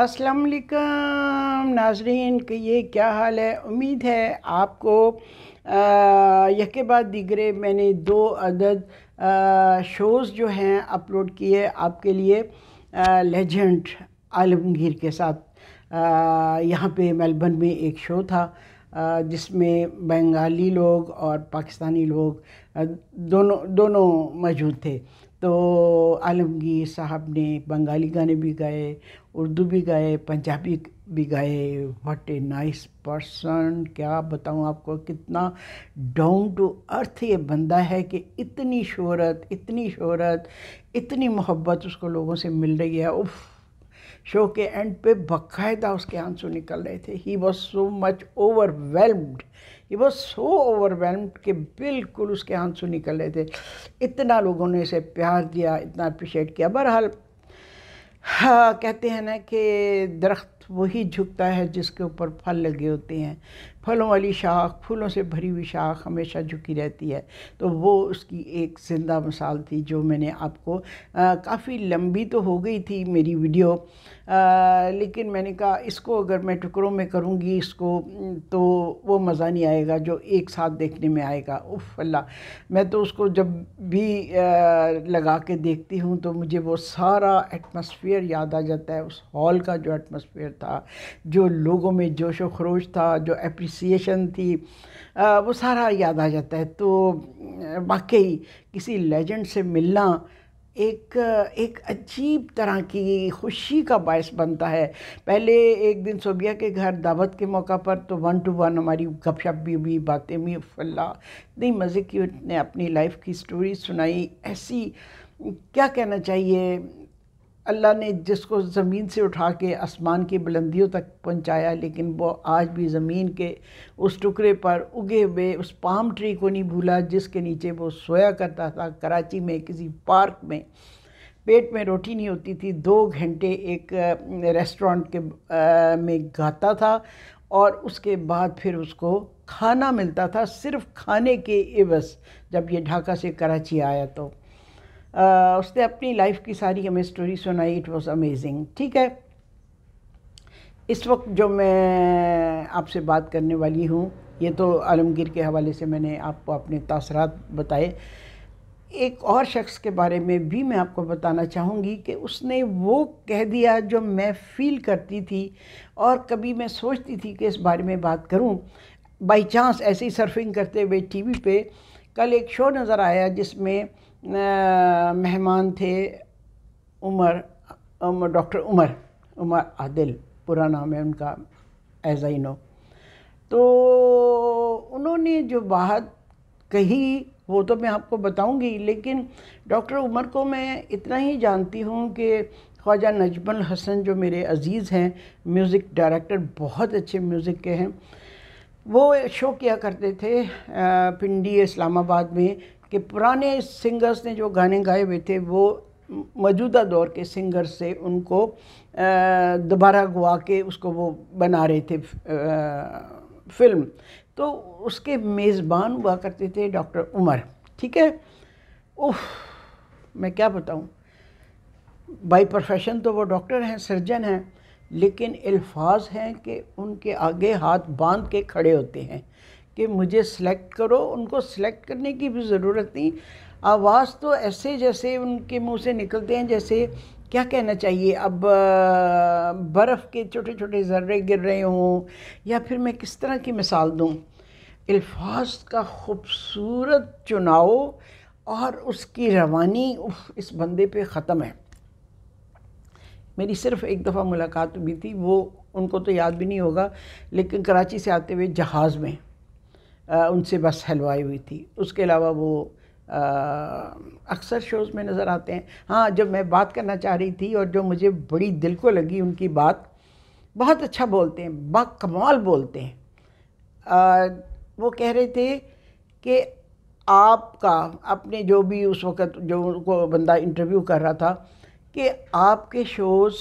अस्सलाम वालेकुम नाजरीन ये क्या हाल है उम्मीद है आपको यह के बाद दिगरे मैंने दो अदद शोज़ जो हैं अपलोड किए आपके लिए लेजेंड आलमगीर के साथ यहाँ पे मेलबर्न में एक शो था जिसमें बंगाली लोग और पाकिस्तानी लोग दोनों दोनों मौजूद थे तो आलमगीर साहब ने बंगाली गाने भी गाए उर्दू भी गाए पंजाबी भी गाए वट ए नाइस पर्सन क्या बताऊँ आपको कितना डाउन टू अर्थ ये बंदा है कि इतनी शोहरत इतनी शोहरत इतनी मोहब्बत उसको लोगों से मिल रही है उफ़ शो के एंड पे बकायदा उसके आंसू निकल रहे थे he was so much overwhelmed he was so overwhelmed कि बिल्कुल उसके आंसू निकल रहे थे इतना लोगों ने इसे प्यार दिया इतना अप्रिशिएट किया बहरहाल हाँ कहते हैं ना कि दरख्त वही झुकता है जिसके ऊपर फल लगे होते हैं फलों वाली शाख फूलों से भरी हुई शाख हमेशा झुकी रहती है तो वो उसकी एक ज़िंदा मिसाल थी जो मैंने आपको काफ़ी लंबी तो हो गई थी मेरी वीडियो आ, लेकिन मैंने कहा इसको अगर मैं टुकड़ों में करूँगी इसको तो वो मज़ा नहीं आएगा जो एक साथ देखने में आएगा उफ़ अल्लाह मैं तो उसको जब भी आ, लगा के देखती हूँ तो मुझे वो सारा एटमोसफियर याद आ जाता है उस हॉल का जो एटमोसफियर था जो लोगों में जोश व खरोश था जो एप्री एप्रिसिएशन थी वो सारा याद आ जाता है तो वाकई किसी लेजेंड से मिलना एक एक अजीब तरह की खुशी का बायस बनता है पहले एक दिन सोबिया के घर दावत के मौका पर तो वन टू वन हमारी गपशप भी हुई बातें भी फल्ला इतनी मज़े की उसने अपनी लाइफ की स्टोरी सुनाई ऐसी क्या कहना चाहिए अल्लाह ने जिसको ज़मीन से उठा के आसमान की बुलंदियों तक पहुंचाया लेकिन वो आज भी ज़मीन के उस टुकड़े पर उगे हुए उस पाम ट्री को नहीं भूला जिसके नीचे वो सोया करता था कराची में किसी पार्क में पेट में रोटी नहीं होती थी दो घंटे एक रेस्टोरेंट के में गाता था और उसके बाद फिर उसको खाना मिलता था सिर्फ खाने के एवस जब ये ढाका से कराची आया तो उसने अपनी लाइफ की सारी हमें स्टोरी सुनाई इट वॉज़ अमेजिंग ठीक है इस वक्त जो मैं आपसे बात करने वाली हूँ ये तो आलमगीर के हवाले से मैंने आपको अपने तासरात बताए एक और शख्स के बारे में भी मैं आपको बताना चाहूँगी कि उसने वो कह दिया जो मैं फील करती थी और कभी मैं सोचती थी कि इस बारे में बात करूँ बाई चांस ऐसे ही सर्फिंग करते हुए टीवी पे कल एक शो नज़र आया जिसमें मेहमान थे उमर डॉक्टर उमर उमर आदिल पूरा नाम है उनका एज आई नो तो उन्होंने जो बात कही वो तो मैं आपको बताऊंगी लेकिन डॉक्टर उमर को मैं इतना ही जानती हूँ कि ख्वाजा नजमल हसन जो मेरे अज़ीज़ हैं म्यूज़िक डायरेक्टर बहुत अच्छे म्यूज़िक के हैं वो शो किया करते थे पिंडी इस्लामाबाद में कि पुराने सिंगर्स ने जो गाने गाए हुए थे वो मौजूदा दौर के सिंगर से उनको दोबारा गुआ के उसको वो बना रहे थे फिल्म तो उसके मेज़बान हुआ करते थे डॉक्टर उमर ठीक है उफ मैं क्या बताऊँ बाई प्रोफेशन तो वो डॉक्टर हैं सर्जन हैं लेकिन अल्फाज हैं कि उनके आगे हाथ बांध के खड़े होते हैं कि मुझे सिलेक्ट करो उनको सिलेक्ट करने की भी ज़रूरत नहीं आवाज़ तो ऐसे जैसे उनके मुंह से निकलते हैं जैसे क्या कहना चाहिए अब बर्फ़ के छोटे छोटे जर्रे गिर रहे हों या फिर मैं किस तरह की मिसाल दूँ अल्फाज का खूबसूरत चुनाव और उसकी रवानी उफ, इस बंदे पे ख़त्म है मेरी सिर्फ़ एक दफ़ा मुलाकात हुई थी वो उनको तो याद भी नहीं होगा लेकिन कराची से आते हुए जहाज़ में उनसे बस हलवाई हुई थी उसके अलावा वो अक्सर शोज़ में नज़र आते हैं हाँ जब मैं बात करना चाह रही थी और जो मुझे बड़ी दिल को लगी उनकी बात बहुत अच्छा बोलते हैं कमाल बोलते हैं आ, वो कह रहे थे कि आपका अपने जो भी उस वक़्त जो उनको बंदा इंटरव्यू कर रहा था कि आपके शोज़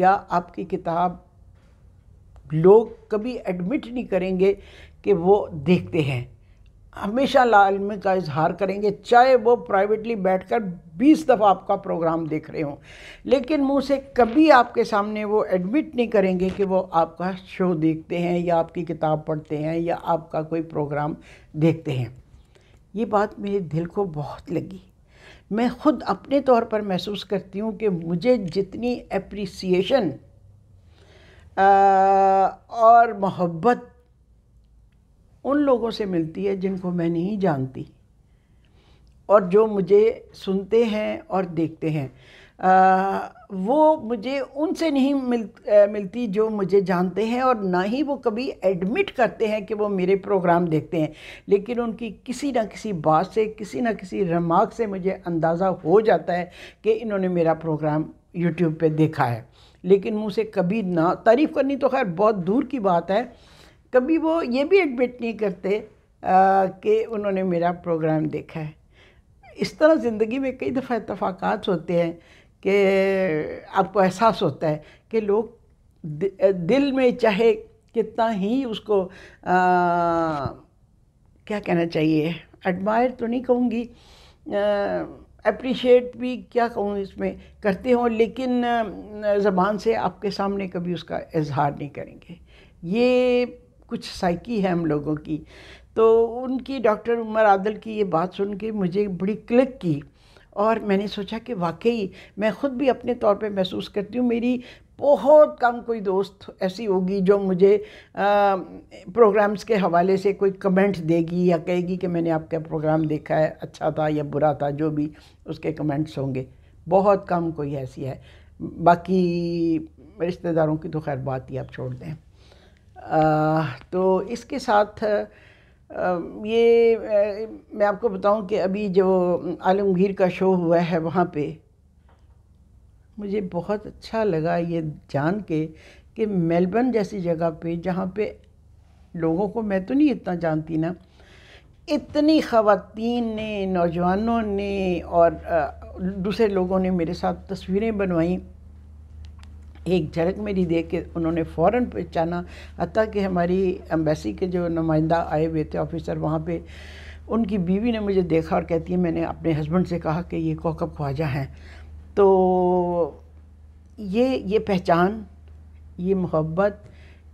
या आपकी किताब लोग कभी एडमिट नहीं करेंगे कि वो देखते हैं हमेशा लालमी का इजहार करेंगे चाहे वो प्राइवेटली बैठकर 20 दफ़ा आपका प्रोग्राम देख रहे हों लेकिन मुंह से कभी आपके सामने वो एडमिट नहीं करेंगे कि वो आपका शो देखते हैं या आपकी किताब पढ़ते हैं या आपका कोई प्रोग्राम देखते हैं ये बात मेरे दिल को बहुत लगी मैं खुद अपने तौर पर महसूस करती हूँ कि मुझे जितनी अप्रिसिएशन और मोहब्बत उन लोगों से मिलती है जिनको मैं नहीं जानती और जो मुझे सुनते हैं और देखते हैं आ, वो मुझे उनसे नहीं मिल आ, मिलती जो मुझे जानते हैं और ना ही वो कभी एडमिट करते हैं कि वो मेरे प्रोग्राम देखते हैं लेकिन उनकी किसी ना किसी बात से किसी ना किसी रमाक से मुझे अंदाज़ा हो जाता है कि इन्होंने मेरा प्रोग्राम यूट्यूब पे देखा है लेकिन मुझसे कभी ना तारीफ़ करनी तो खैर बहुत दूर की बात है कभी वो ये भी एडमिट नहीं करते कि उन्होंने मेरा प्रोग्राम देखा है इस तरह ज़िंदगी में कई दफ़ा इतफाक़ात होते हैं कि आपको एहसास होता है कि लोग दिल में चाहे कितना ही उसको आ, क्या कहना चाहिए एडमायर तो नहीं कहूँगी अप्रिशिएट भी क्या कहूँ इसमें करते हों लेकिन ज़बान से आपके सामने कभी उसका इजहार नहीं करेंगे ये कुछ साइकी है हम लोगों की तो उनकी डॉक्टर उमर आदल की ये बात सुन के मुझे बड़ी क्लिक की और मैंने सोचा कि वाकई मैं ख़ुद भी अपने तौर पे महसूस करती हूँ मेरी बहुत कम कोई दोस्त ऐसी होगी जो मुझे आ, प्रोग्राम्स के हवाले से कोई कमेंट देगी या कहेगी कि मैंने आपका प्रोग्राम देखा है अच्छा था या बुरा था जो भी उसके कमेंट्स होंगे बहुत कम कोई ऐसी है बाकी रिश्तेदारों की तो खैर बात ही आप छोड़ दें तो इसके साथ ये मैं आपको बताऊं कि अभी जो आलमगीर का शो हुआ है वहाँ पे मुझे बहुत अच्छा लगा ये जान के कि मेलबर्न जैसी जगह पे जहाँ पे लोगों को मैं तो नहीं इतना जानती ना इतनी ख़वान ने नौजवानों ने और दूसरे लोगों ने मेरे साथ तस्वीरें बनवाईं एक झड़क मेरी देख के उन्होंने फ़ौर पहचाना हत्या कि हमारी एम्बेसी के जो नुमाइंदा आए हुए थे ऑफिसर वहाँ पे उनकी बीवी ने मुझे देखा और कहती है मैंने अपने हस्बैंड से कहा कि ये कोकब ख्वाजा हैं तो ये ये पहचान ये मोहब्बत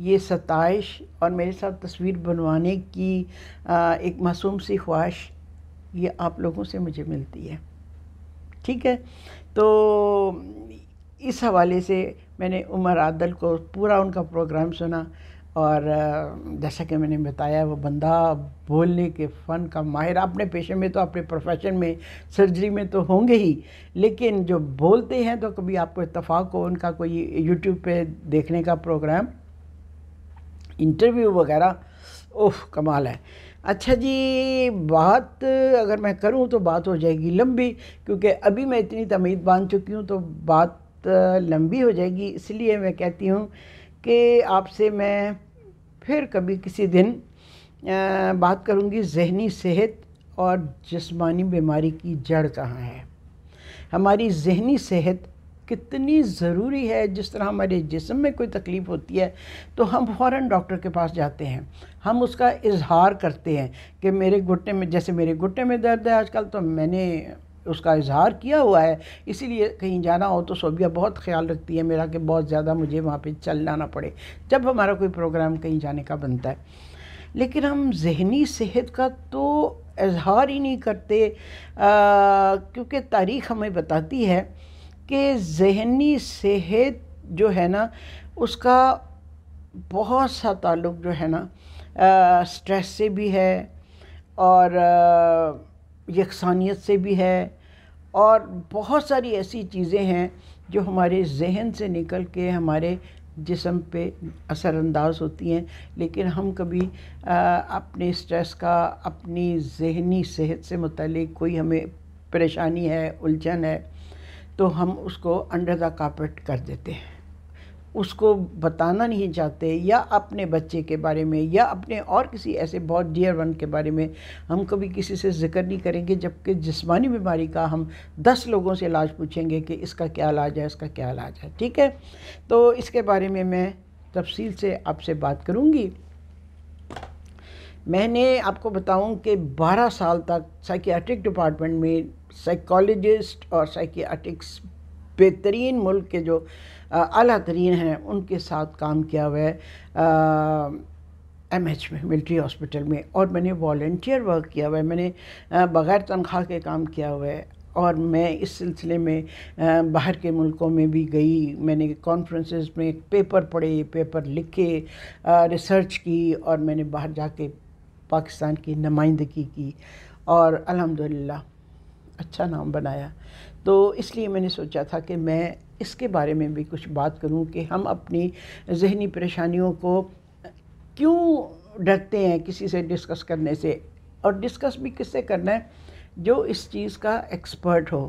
ये सताइश और मेरे साथ तस्वीर बनवाने की एक मासूम सी ख्वाहिश ये आप लोगों से मुझे मिलती है ठीक है तो इस हवाले से मैंने उमर आदल को पूरा उनका प्रोग्राम सुना और जैसा कि मैंने बताया वो बंदा बोलने के फ़न का माहिर अपने पेशे में तो अपने प्रोफेशन में सर्जरी में तो होंगे ही लेकिन जो बोलते हैं तो कभी आपको इतफाक़ हो उनका कोई यूट्यूब पे देखने का प्रोग्राम इंटरव्यू वगैरह ओह कमाल है अच्छा जी बात अगर मैं करूं तो बात हो जाएगी लंबी क्योंकि अभी मैं इतनी तमीद बांध चुकी हूं तो बात लंबी हो जाएगी इसलिए मैं कहती हूँ कि आपसे मैं फिर कभी किसी दिन बात करूँगी जहनी सेहत और जिस्मानी बीमारी की जड़ कहाँ है हमारी जहनी सेहत कितनी ज़रूरी है जिस तरह हमारे जिसम में कोई तकलीफ़ होती है तो हम फ़ौर डॉक्टर के पास जाते हैं हम उसका इजहार करते हैं कि मेरे घुटने में जैसे मेरे घुटने में दर्द है आजकल तो मैंने उसका इजहार किया हुआ है इसीलिए कहीं जाना हो तो सोबिया बहुत ख्याल रखती है मेरा कि बहुत ज़्यादा मुझे वहाँ पे चलना ना पड़े जब हमारा कोई प्रोग्राम कहीं जाने का बनता है लेकिन हम जहनी सेहत का तो इजहार ही नहीं करते क्योंकि तारीख हमें बताती है कि जहनी सेहत जो है ना उसका बहुत सा ताल्लुक जो है ना स्ट्रेस से भी है और आ, यकसानियत से भी है और बहुत सारी ऐसी चीज़ें हैं जो हमारे जहन से निकल के हमारे जिसम पे असरानंदाज होती हैं लेकिन हम कभी आ, अपने स्ट्रेस का अपनी जहनी सेहत से मतलब कोई हमें परेशानी है उलझन है तो हम उसको अंडर द कापेट कर देते हैं उसको बताना नहीं चाहते या अपने बच्चे के बारे में या अपने और किसी ऐसे बहुत डियर वन के बारे में हम कभी किसी से जिक्र नहीं करेंगे जबकि जिस्मानी बीमारी का हम दस लोगों से इलाज पूछेंगे कि इसका क्या इलाज है इसका क्या इलाज है ठीक है तो इसके बारे में मैं तफसील से आपसे बात करूँगी मैंने आपको बताऊँ कि बारह साल तक साइकियाट्रिक डिपार्टमेंट में साइकोलॉजिस्ट और साइकियाट्रिक्स बेहतरीन मुल्क के जो अला तरीन हैं उनके साथ काम किया हुआ है एम एच में मिल्ट्री हॉस्पिटल में और मैंने वॉल्टियर वर्क किया हुआ है मैंने बग़ैर तनख्वाह के काम किया हुआ है और मैं इस सिलसिले में बाहर के मुल्कों में भी गई मैंने कॉन्फ्रेंसेस में पेपर पढ़े पेपर लिखे रिसर्च की और मैंने बाहर जाके पाकिस्तान की नुमाइंदगी की और अलहमदिल्ला अच्छा नाम बनाया तो इसलिए मैंने सोचा था कि मैं इसके बारे में भी कुछ बात करूं कि हम अपनी जहनी परेशानियों को क्यों डरते हैं किसी से डिस्कस करने से और डिस्कस भी किससे करना है जो इस चीज़ का एक्सपर्ट हो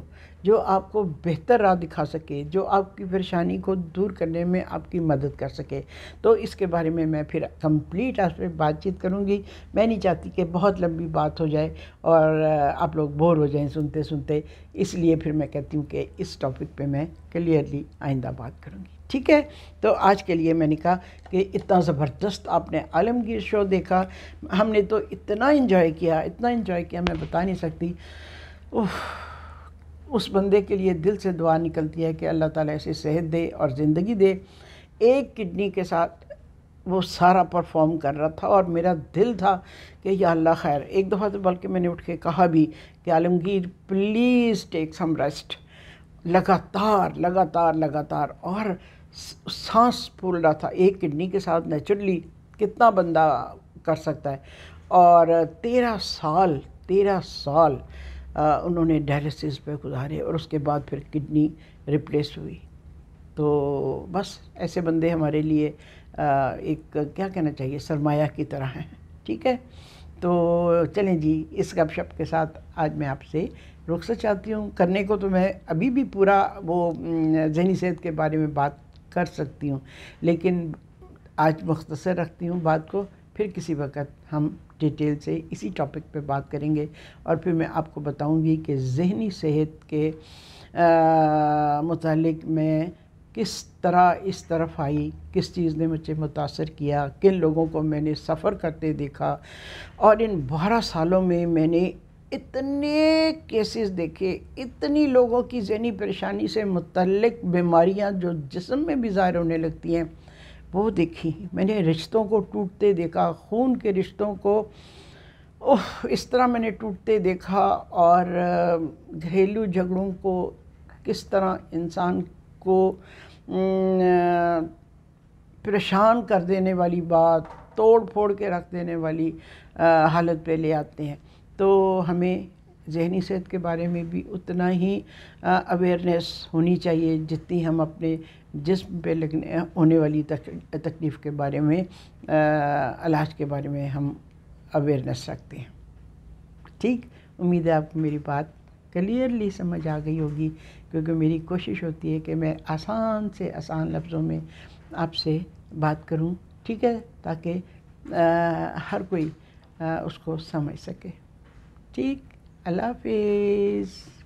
जो आपको बेहतर राह दिखा सके जो आपकी परेशानी को दूर करने में आपकी मदद कर सके तो इसके बारे में मैं फिर कंप्लीट आप बातचीत करूँगी मैं नहीं चाहती कि बहुत लंबी बात हो जाए और आप लोग बोर हो जाएं सुनते सुनते इसलिए फिर मैं कहती हूँ कि इस टॉपिक पे मैं क्लियरली आइंदा बात करूँगी ठीक है तो आज के लिए मैंने कहा कि इतना ज़बरदस्त आपने आलमगीर शो देखा हमने तो इतना इन्जॉय किया इतना इन्जॉय किया मैं बता नहीं सकती ओह उस बंदे के लिए दिल से दुआ निकलती है कि अल्लाह ताला इसे सेहत दे और ज़िंदगी दे एक किडनी के साथ वो सारा परफॉर्म कर रहा था और मेरा दिल था कि या अल्लाह खैर एक दफ़ा तो बल्कि मैंने उठ के कहा भी कि Alamgir please take some rest लगातार लगातार लगातार और सांस फूल रहा था एक किडनी के साथ नेचुरली कितना बंदा कर सकता है और तेरह साल तेरह साल उन्होंने डायलिसिस पे गुजारे और उसके बाद फिर किडनी रिप्लेस हुई तो बस ऐसे बंदे हमारे लिए एक क्या कहना चाहिए सरमाया की तरह हैं ठीक है तो चलें जी इस गपशप के साथ आज मैं आपसे से चाहती हूँ करने को तो मैं अभी भी पूरा वो जहनी सेहत के बारे में बात कर सकती हूँ लेकिन आज मुख्तसर रखती हूँ बात को फिर किसी वक्त हम डिटेल से इसी टॉपिक पे बात करेंगे और फिर मैं आपको बताऊंगी कि जहनी सेहत के मतलब मैं किस तरह इस तरफ आई किस चीज़ ने मुझे मुतासर किया किन लोगों को मैंने सफ़र करते देखा और इन बारह सालों में मैंने इतने केसेस देखे इतनी लोगों की जहनी परेशानी से मुतलक बीमारियां जो जिसम में भी ज़ाहिर होने लगती हैं वो देखी मैंने रिश्तों को टूटते देखा खून के रिश्तों को ओह इस तरह मैंने टूटते देखा और घरेलू झगड़ों को किस तरह इंसान को परेशान कर देने वाली बात तोड़ फोड़ के रख देने वाली हालत पे ले आते हैं तो हमें जहनी सेहत के बारे में भी उतना ही अवेयरनेस होनी चाहिए जितनी हम अपने जिसम पे लगने होने वाली तक, तकलीफ़ के बारे में इलाज के बारे में हम अवेयरनेस रखते हैं ठीक उम्मीद है आपको मेरी बात क्लियरली समझ आ गई होगी क्योंकि मेरी कोशिश होती है कि मैं आसान से आसान लफ्ज़ों में आपसे बात करूं ठीक है ताकि हर कोई आ, उसको समझ सके ठीक I love peace.